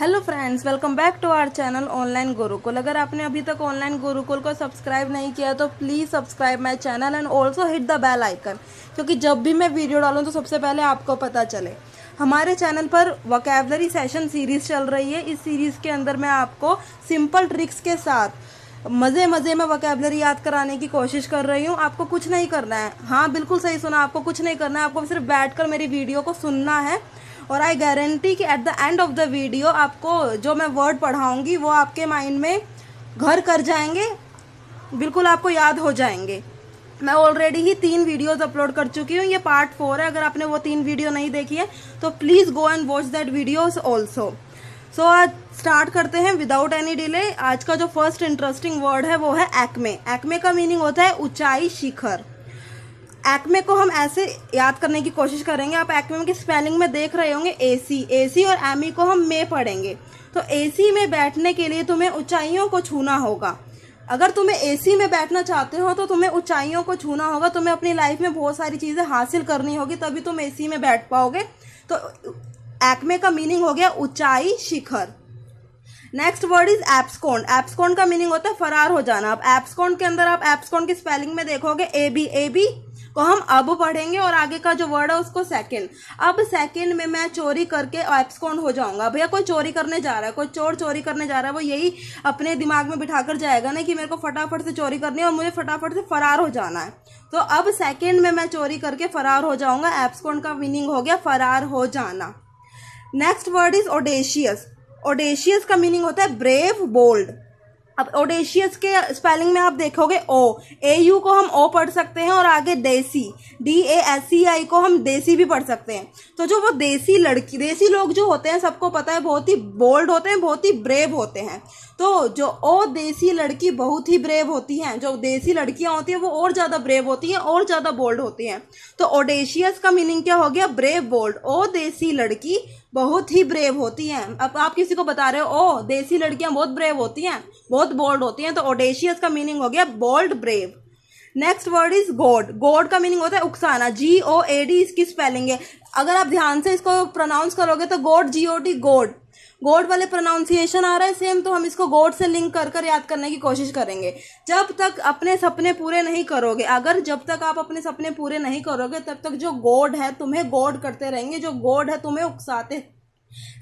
hello friends welcome back to our channel online Gurukul अगर आपने अभी तक ऑनलाइन गुरुकुल को सब्सक्राइब नहीं किया तो please subscribe my channel and also hit the bell icon क्योंकि जब भी मैं वीडियो डालूँ तो सबसे पहले आपको पता चले हमारे चैनल पर वकेबलरी सेशन सीरीज़ चल रही है इस सीरीज़ के अंदर मैं आपको सिंपल ट्रिक्स के साथ मज़े मज़े में वकेबलरी याद कराने की कोशिश कर रही हूँ आपको कुछ नहीं करना है हाँ बिल्कुल सही सुना आपको कुछ नहीं करना है आपको सिर्फ बैठ मेरी वीडियो को सुनना है और आई गारंटी कि at the end of the video आपको जो मैं वर्ड पढ़ाऊँगी वो आपके माइंड में घर कर जाएंगे बिल्कुल आपको याद हो जाएंगे मैं ऑलरेडी ही तीन वीडियोस अपलोड कर चुकी हूँ ये पार्ट फोर है अगर आपने वो तीन वीडियो नहीं देखी है तो please go and watch that videos also so आज स्टार्ट करते हैं विदाउट एनी डिले आज का जो फर्स्ट इंटरेस्टिंग वर्ड है वो है एक्मे एक्मे का मीनिंग होता है ऊंचाई शिखर एक्मे को हम ऐसे याद करने की कोशिश करेंगे आप एक्मे की स्पेलिंग में देख रहे होंगे ए सी ए सी और एम ई e को हम मे पढ़ेंगे तो ए सी में बैठने के लिए तुम्हें ऊंचाइयों को छूना होगा अगर तुम्हें ए सी में बैठना चाहते हो तो तुम्हें ऊंचाइयों को छूना होगा तुम्हें अपनी लाइफ में बहुत सारी चीज़ें हासिल करनी होगी तभी तुम ए सी में बैठ पाओगे तो एक्मे का मीनिंग हो गया ऊंचाई शिखर next word is abscond abscond का मीनिंग होता है फरार हो जाना अब एप्सकोन के अंदर आप एप्सकोन की स्पेलिंग में देखोगे ए बी ए बी को हम अब पढ़ेंगे और आगे का जो वर्ड है उसको सेकेंड अब सेकेंड में मैं चोरी करके एप्सकॉन हो जाऊंगा भैया कोई चोरी करने जा रहा है कोई चोर चोरी करने जा रहा है वो यही अपने दिमाग में बिठा कर जाएगा ना कि मेरे को फटाफट से चोरी करनी है और मुझे फटाफट से फरार हो जाना है तो अब सेकेंड में मैं चोरी करके फरार हो जाऊंगा एप्सकॉन का मीनिंग हो गया फरार हो जाना next word is audacious audacious का मीनिंग होता है ब्रेव बोल्ड अब ओडेशियस के स्पेलिंग में आप देखोगे ओ ए यू को हम ओ पढ़ सकते हैं और आगे देसी डी ए एस सी आई को हम देसी भी पढ़ सकते हैं तो जो वो देसी लड़की देसी लोग जो होते हैं सबको पता है बहुत ही बोल्ड होते हैं बहुत ही ब्रेव होते हैं तो जो ओ देसी लड़की बहुत ही ब्रेव होती हैं जो देसी लड़कियां होती हैं वो और ज़्यादा ब्रेव होती हैं और ज़्यादा बोल्ड होती हैं तो ओडेशियस का मीनिंग क्या हो गया ब्रेव बोल्ड ओ देसी लड़की बहुत ही ब्रेव होती हैं अब आप किसी को बता रहे हो ओ देसी लड़कियां बहुत ब्रेव होती हैं बहुत बोल्ड होती हैं तो ओडेशियस का मीनिंग हो गया bold brave next word is goad goad का मीनिंग होता है उकसाना जी ओ ए डी इसकी स्पेलिंग है अगर आप ध्यान से इसको प्रोनाउंस करोगे तो goad G O D god goad वाले प्रोनाउंसिएशन आ रहा है सेम तो हम इसको गोड से लिंक कर कर याद करने की कोशिश करेंगे जब तक अपने सपने पूरे नहीं करोगे अगर जब तक आप अपने सपने पूरे नहीं करोगे तब तक जो गोड है तुम्हें गोड करते रहेंगे जो गोड है तुम्हें उकसाते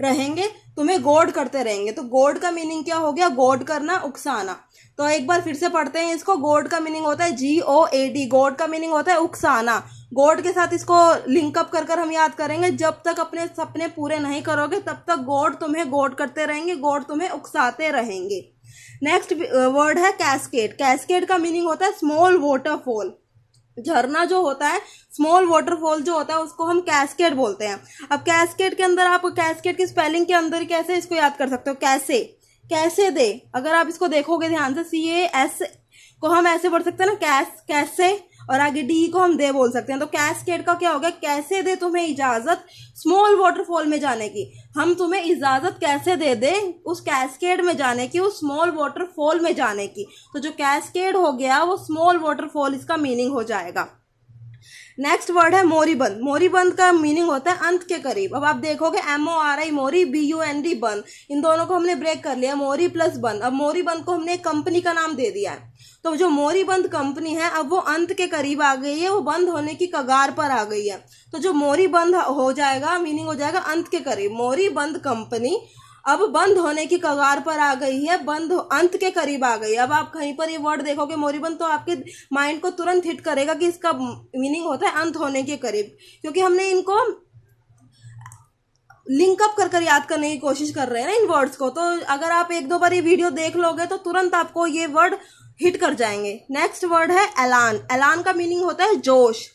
रहेंगे तुम्हें गोड करते रहेंगे तो गोड का मीनिंग क्या हो गया गोड करना उकसाना तो एक बार फिर से पढ़ते हैं इसको गोड का मीनिंग होता है जी ओ ए डी गोड का मीनिंग होता है उकसाना गोड के साथ इसको लिंकअप कर कर हम याद करेंगे जब तक अपने सपने पूरे नहीं करोगे तब तक गोड तुम्हें गोड करते रहेंगे गोड तुम्हें उकसाते रहेंगे नेक्स्ट वर्ड uh, है कैस्केड कैस्केट का मीनिंग होता है स्मॉल वाटरफॉल झरना जो होता है स्मॉल वाटरफॉल जो होता है उसको हम कैस्केड बोलते हैं अब कैस्केड के अंदर आप कैस्केड की स्पेलिंग के अंदर कैसे इसको याद कर सकते हो कैसे कैसे दे अगर आप इसको देखोगे ध्यान से सी ए एस को हम ऐसे पढ़ सकते हैं ना कैस कैसे और आगे डी को हम दे बोल सकते हैं तो कैसकेड का क्या हो गया कैसे दे तुम्हें इजाजत स्मॉल वाटरफॉल में जाने की हम तुम्हें इजाजत कैसे दे दे उस कैसकेड में जाने की उस स्मॉल वाटरफॉल में जाने की तो जो कैसकेड हो गया वो स्मॉल वाटरफॉल इसका मीनिंग हो जाएगा नेक्स्ट वर्ड है मोरीबंद मोरीबंद का मीनिंग होता है अंत के करीब अब आप देखोगे M O R I mori B U N D बंद इन दोनों को हमने ब्रेक कर लिया मोरी प्लस बंद अब मोरीबंद को हमने कंपनी का नाम दे दिया है तो जो मोरीबंद कंपनी है अब वो अंत के करीब आ गई है वो बंद होने की कगार पर आ गई है तो जो मोरीबंद हो जाएगा मीनिंग हो जाएगा अंत के करीब मोरीबंद कंपनी अब बंद होने की कगार पर आ गई है बंद अंत के करीब आ गई अब आप कहीं पर ये वर्ड देखोगे मोरीबंद तो आपके माइंड को तुरंत हिट करेगा कि इसका मीनिंग होता है अंत होने के करीब क्योंकि हमने इनको लिंकअप कर कर याद करने की कोशिश कर रहे हैं ना इन वर्ड्स को तो अगर आप एक दो बार ये वीडियो देख लोगे तो तुरंत आपको ये वर्ड हिट कर जाएंगे नेक्स्ट वर्ड है एलान एलान का मीनिंग होता है जोश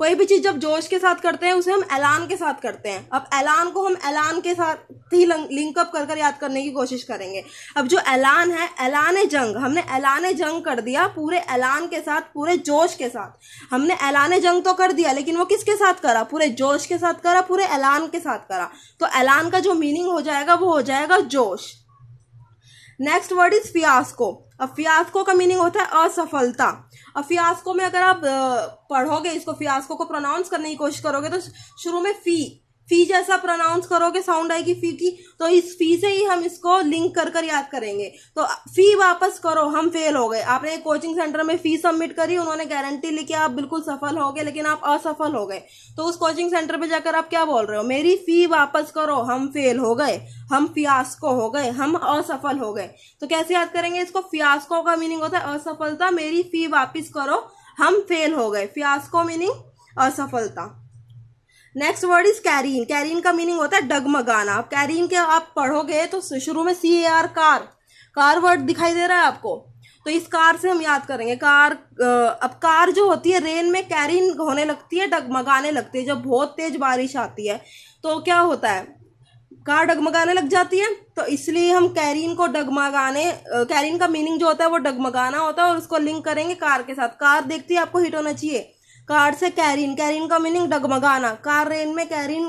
कोई भी चीज़ जब जोश के साथ करते हैं उसे हम ऐलान के साथ करते हैं अब ऐलान को हम ऐलान के साथ ही लिंकअप कर कर याद करने की कोशिश करेंगे अब जो ऐलान है ऐलान जंग हमने ऐलान जंग कर दिया पूरे ऐलान के साथ पूरे जोश के साथ हमने ऐलान जंग तो कर दिया लेकिन वो किसके साथ करा पूरे जोश के साथ करा पूरे ऐलान के साथ करा तो ऐलान का जो मीनिंग हो जाएगा वो हो जाएगा जोश नेक्स्ट वर्ड इज फियास्को अब फियास्को का मीनिंग होता है असफलता अब फियास्को में अगर आप पढ़ोगे इसको फियास्को को प्रोनाउंस करने की कोशिश करोगे तो शुरू में फी फी जैसा प्रोनाउंस करोगे साउंड आएगी फी की तो इस फी से ही हम इसको लिंक कर कर याद करेंगे तो फी वापस करो हम फेल हो गए आपने एक कोचिंग सेंटर में फी सबमिट करी उन्होंने गारंटी लिखी आप बिल्कुल सफल हो गए लेकिन आप असफल हो गए तो उस कोचिंग सेंटर पर जाकर आप क्या बोल रहे हो मेरी फी वापस करो हम फेल हो गए हम फियास्को हो गए हम असफल हो गए तो कैसे याद करेंगे इसको फियास्को का मीनिंग होता है असफलता मेरी फी वापस करो हम फेल हो गए फियास्को मीनिंग असफलता next word is careen careen का मीनिंग होता है डगमगाना अब कैरीन के आप पढ़ोगे तो शुरू में C A R car car word दिखाई दे रहा है आपको तो इस कार से हम याद करेंगे कार अब कार जो होती है रेन में कैरीन होने लगती है डगमगाने लगती है जब बहुत तेज बारिश आती है तो क्या होता है कार डगमगाने लग जाती है तो इसलिए हम कैरीन को डगमगाने कैरीन का मीनिंग जो होता है वो डगमगाना होता है और उसको लिंक करेंगे कार के साथ कार देखती है आपको हिट होना चाहिए कार से कैरिन कैरिन का मीनिंग डगमगाना कार रेन में कैरिन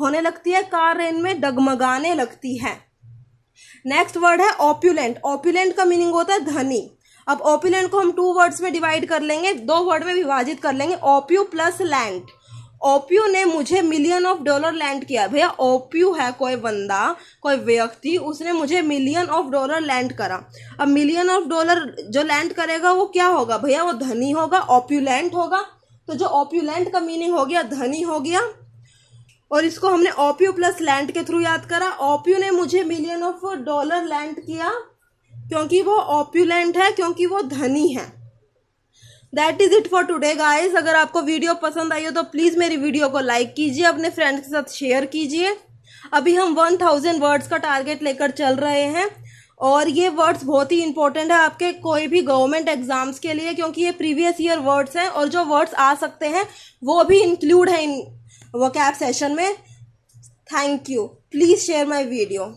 होने लगती है कार रेन में डगमगाने लगती है नेक्स्ट वर्ड है ओप्यूलेंट ओप्यूलेंट का मीनिंग होता है धनी अब ओप्यूलेंट को हम टू वर्ड्स में डिवाइड कर लेंगे दो वर्ड में विभाजित कर लेंगे ओप्यू प्लस लैंड ओप्यू ने मुझे मिलियन ऑफ डॉलर लैंड किया भैया ओप्यू है कोई बंदा कोई व्यक्ति उसने मुझे मिलियन ऑफ डॉलर लैंड करा अब मिलियन ऑफ डॉलर जो लैंड करेगा वो क्या होगा भैया वो धनी होगा ओप्यूलैंड होगा तो जो ऑप्यूलैंड का मीनिंग हो गया धनी हो गया और इसको हमने ओप्यू प्लस लैंड के थ्रू याद करा ओप्यू ने मुझे मिलियन ऑफ डॉलर लैंड किया क्योंकि वो ओप्यूलैंड है क्योंकि वो धनी है that is it for today guys अगर आपको वीडियो पसंद आई हो तो प्लीज़ मेरी वीडियो को लाइक कीजिए अपने फ्रेंड्स के साथ शेयर कीजिए अभी हम वन थाउजेंड वर्ड्स का टारगेट लेकर चल रहे हैं और ये वर्ड्स बहुत ही इंपॉर्टेंट है आपके कोई भी गवर्नमेंट एग्जाम्स के लिए क्योंकि ये प्रीवियस ईयर वर्ड्स हैं और जो वर्ड्स आ सकते हैं वो भी इंक्लूड है इन कैब सेशन में thank you please share my video